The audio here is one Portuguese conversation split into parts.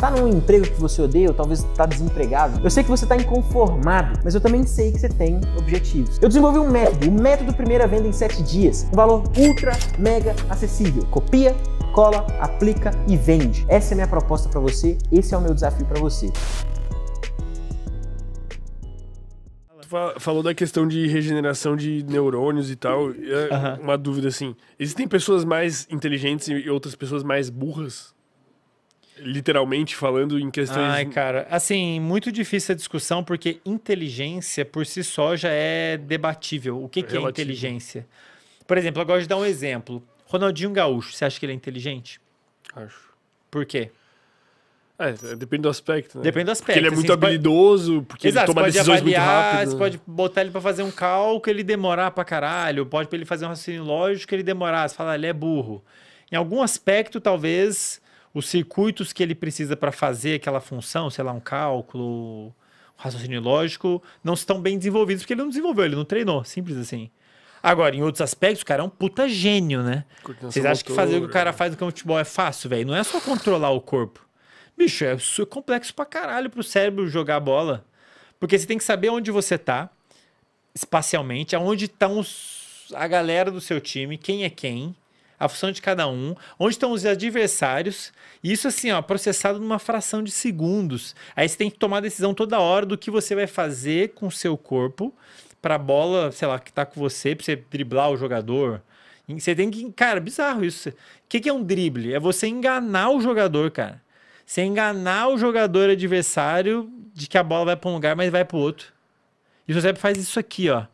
tá num emprego que você odeia, ou talvez tá desempregado. Eu sei que você tá inconformado, mas eu também sei que você tem objetivos. Eu desenvolvi um método, o método primeira venda em 7 dias, um valor ultra mega acessível. Copia, cola, aplica e vende. Essa é a minha proposta para você, esse é o meu desafio para você. falou da questão de regeneração de neurônios e tal. É uhum. Uma dúvida assim: existem pessoas mais inteligentes e outras pessoas mais burras? literalmente falando em questões. Ai, cara, assim, muito difícil a discussão, porque inteligência por si só já é debatível. O que, é que é inteligência? Por exemplo, eu vou de dar um exemplo. Ronaldinho Gaúcho, você acha que ele é inteligente? Acho. Por quê? É, depende do aspecto, né? Depende do aspecto. É assim, porque ele é muito assim, habilidoso, pode... porque Exato, ele toma decisões avaliar, muito rápido. Você né? pode botar ele para fazer um cálculo, ele demorar pra caralho. Pode pra ele fazer um raciocínio lógico, ele demorar. Você fala, ah, ele é burro. Em algum aspecto, talvez os circuitos que ele precisa para fazer aquela função, sei lá, um cálculo, um raciocínio lógico, não estão bem desenvolvidos, porque ele não desenvolveu, ele não treinou, simples assim. Agora, em outros aspectos, o cara é um puta gênio, né? Vocês acham motor, que fazer o que o cara faz no campo de futebol é fácil, velho? Não é só controlar o corpo. Bicho, é complexo pra caralho pro cérebro jogar a bola. Porque você tem que saber onde você tá, espacialmente, aonde estão a galera do seu time, quem é quem, a função de cada um, onde estão os adversários, e isso assim, ó, processado numa fração de segundos. Aí você tem que tomar decisão toda hora do que você vai fazer com o seu corpo para a bola, sei lá, que tá com você, para você driblar o jogador. Você tem que. Cara, bizarro isso. O que, que é um drible? É você enganar o jogador, cara. Você enganar o jogador adversário de que a bola vai para um lugar, mas vai para o outro. E o José faz isso aqui, ó.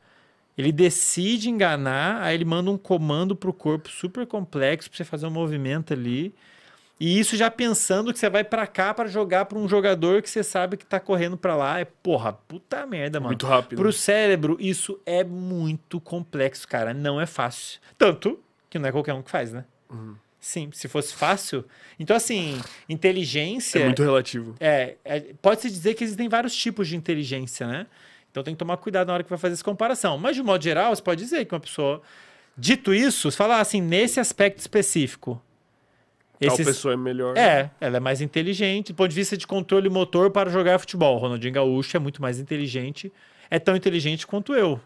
Ele decide enganar, aí ele manda um comando pro corpo super complexo para você fazer um movimento ali. E isso já pensando que você vai para cá para jogar para um jogador que você sabe que tá correndo para lá. É porra, puta merda, mano. Muito rápido. Pro cérebro, isso é muito complexo, cara. Não é fácil. Tanto que não é qualquer um que faz, né? Uhum. Sim, se fosse fácil. Então, assim, inteligência. É muito relativo. É, é pode-se dizer que existem vários tipos de inteligência, né? Então tem que tomar cuidado na hora que vai fazer essa comparação. Mas, de modo geral, você pode dizer que uma pessoa. Dito isso, você fala assim, nesse aspecto específico. Tal pessoa é melhor. Né? É, ela é mais inteligente. Do ponto de vista de controle motor para jogar futebol. Ronaldinho Gaúcho é muito mais inteligente. É tão inteligente quanto eu.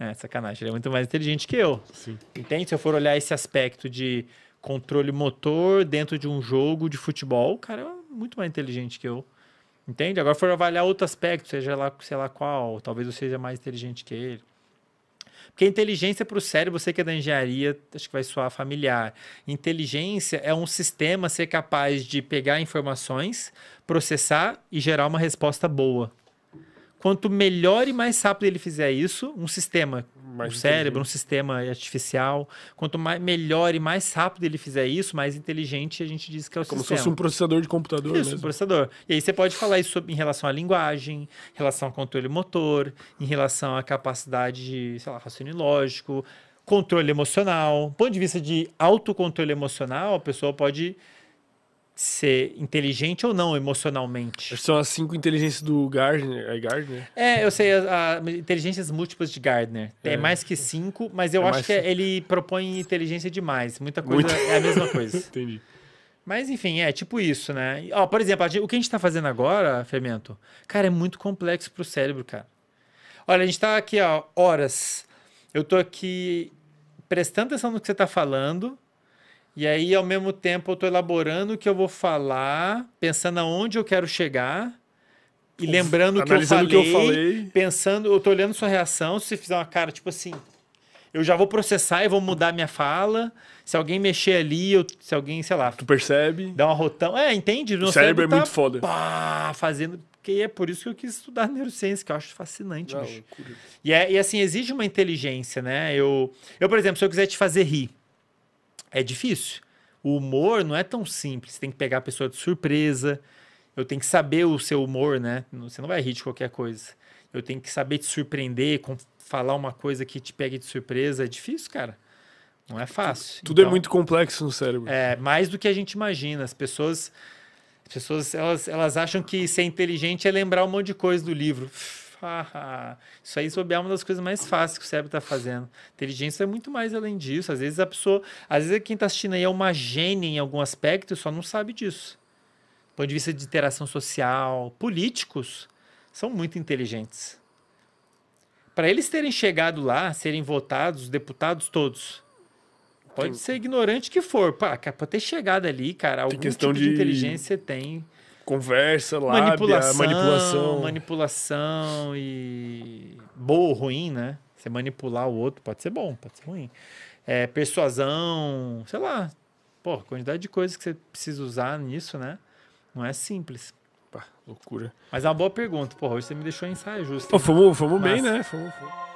É, sacanagem. Ele é muito mais inteligente que eu. Sim. Entende? Se eu for olhar esse aspecto de controle motor dentro de um jogo de futebol, o cara é muito mais inteligente que eu. Entende? Agora for avaliar outro aspecto, seja lá, sei lá qual, talvez você seja mais inteligente que ele. Porque inteligência para o cérebro, você que é da engenharia, acho que vai soar familiar. Inteligência é um sistema ser capaz de pegar informações, processar e gerar uma resposta boa. Quanto melhor e mais rápido ele fizer isso, um sistema mais um cérebro, um sistema artificial. Quanto mais, melhor e mais rápido ele fizer isso, mais inteligente a gente diz que é o Como é sistema. Como se fosse um processador de computador isso, mesmo. um processador. E aí você pode falar isso em relação à linguagem, em relação ao controle motor, em relação à capacidade de, sei lá, raciocínio lógico, controle emocional. Do ponto de vista de autocontrole emocional, a pessoa pode ser inteligente ou não emocionalmente. São as cinco inteligências do Gardner. É, Gardner? é eu sei, a, a, inteligências múltiplas de Gardner. É. é, mais que cinco, mas eu é acho que cinco. ele propõe inteligência demais. Muita coisa Muito. é a mesma coisa. Entendi. Mas enfim, é tipo isso, né? Ó, por exemplo, gente, o que a gente tá fazendo agora, Fermento, cara, é muito complexo pro cérebro, cara. Olha, a gente tá aqui, ó, horas. Eu tô aqui prestando atenção no que você tá falando, e aí, ao mesmo tempo, eu estou elaborando o que eu vou falar, pensando aonde eu quero chegar. E Uf, lembrando que eu, falei, que eu falei, pensando, eu estou olhando sua reação, se você fizer uma cara tipo assim, eu já vou processar e vou mudar minha fala. Se alguém mexer ali, eu, se alguém, sei lá, tu percebe? Dá uma rotão. É, entende? O, cérebro, é tá, muito foda. Pá, fazendo que é por isso que eu quis estudar neurociência, que eu acho fascinante, Não, bicho. e, é, e assim, exige uma inteligência, né? Eu, eu, por exemplo, se eu quiser te fazer rir, é difícil. O humor não é tão simples. Você tem que pegar a pessoa de surpresa. Eu tenho que saber o seu humor, né? Você não vai rir de qualquer coisa. Eu tenho que saber te surpreender, com falar uma coisa que te pegue de surpresa. É difícil, cara. Não é fácil. Tudo é então, é muito complexo no cérebro. É, mais do que a gente imagina. As pessoas, as pessoas elas, elas acham que ser inteligente é lembrar um monte de coisa do livro. Haha. Tipo, ah, isso aí sobe é uma das coisas mais fáceis que o cérebro está fazendo. Inteligência é muito mais além disso. Às vezes a pessoa, às vezes quem está assistindo aí é uma gênia em algum aspecto e só não sabe disso. Do ponto de vista de interação social, políticos são muito inteligentes. Para eles terem chegado lá, serem votados, deputados todos, pode ser ignorante que for, pá, para ter chegado ali, cara, algum tipo de, de inteligência tem Conversa, lá, manipulação, manipulação. Manipulação e. Boa ou ruim, né? Você manipular o outro pode ser bom, pode ser ruim. É, persuasão, sei lá. Pô, quantidade de coisas que você precisa usar nisso, né? Não é simples. Pá, loucura. Mas é uma boa pergunta. Porra, hoje você me deixou ensaiar justo. Pô, fomos, fomos bem, né? Fomos, fomos.